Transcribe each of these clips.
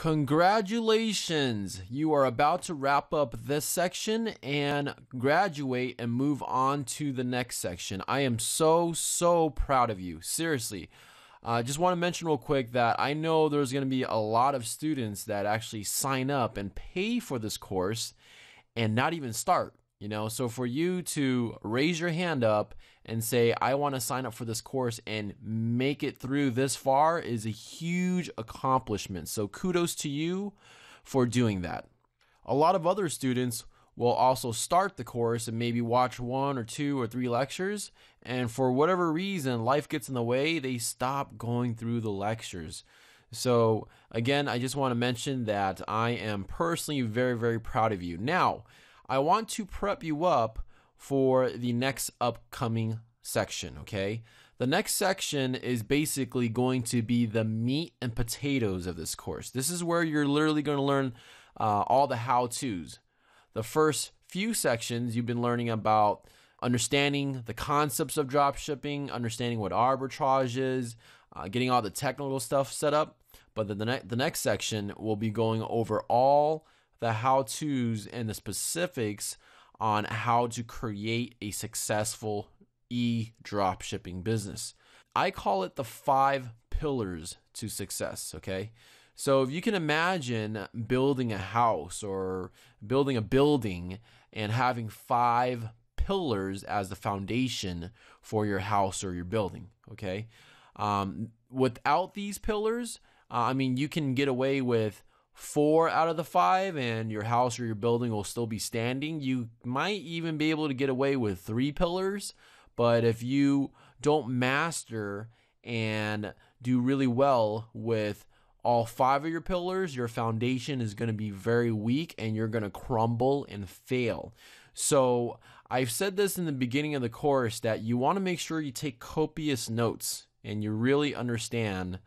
Congratulations! You are about to wrap up this section and graduate and move on to the next section. I am so, so proud of you. Seriously. I uh, just want to mention real quick that I know there's going to be a lot of students that actually sign up and pay for this course and not even start. You know, so for you to raise your hand up and say, I want to sign up for this course and make it through this far is a huge accomplishment. So kudos to you for doing that. A lot of other students will also start the course and maybe watch one or two or three lectures. And for whatever reason, life gets in the way, they stop going through the lectures. So, again, I just want to mention that I am personally very, very proud of you. Now, I want to prep you up for the next upcoming section, okay? The next section is basically going to be the meat and potatoes of this course. This is where you're literally going to learn uh, all the how to's. The first few sections, you've been learning about understanding the concepts of dropshipping, understanding what arbitrage is, uh, getting all the technical stuff set up. But then the, ne- the next section will be going over all the how to's and the specifics on how to create a successful e drop shipping business. I call it the five pillars to success, okay? So if you can imagine building a house or building a building and having five pillars as the foundation for your house or your building, okay? Um, without these pillars, uh, I mean, you can get away with four out of the five and your house or your building will still be standing. You might even be able to get away with three pillars, but if you don't master and do really well with all five of your pillars, your foundation is going to be very weak and you're going to crumble and fail. So, I've said this in the beginning of the course that you want to make sure you take copious notes and you really understand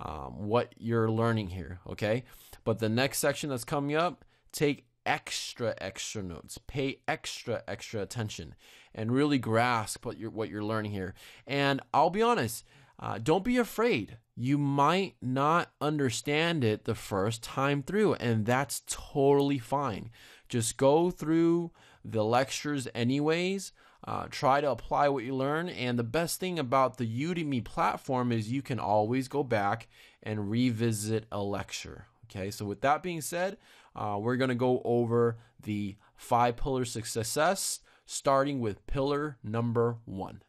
um, what you're learning here, okay? But the next section that's coming up, take extra extra notes pay extra extra attention and really grasp what you're what you're learning here and i'll be honest uh, don't be afraid you might not understand it the first time through and that's totally fine just go through the lectures, anyways. Uh, try to apply what you learn. And the best thing about the Udemy platform is you can always go back and revisit a lecture. Okay, so with that being said, uh, we're going to go over the five pillar success, starting with pillar number one.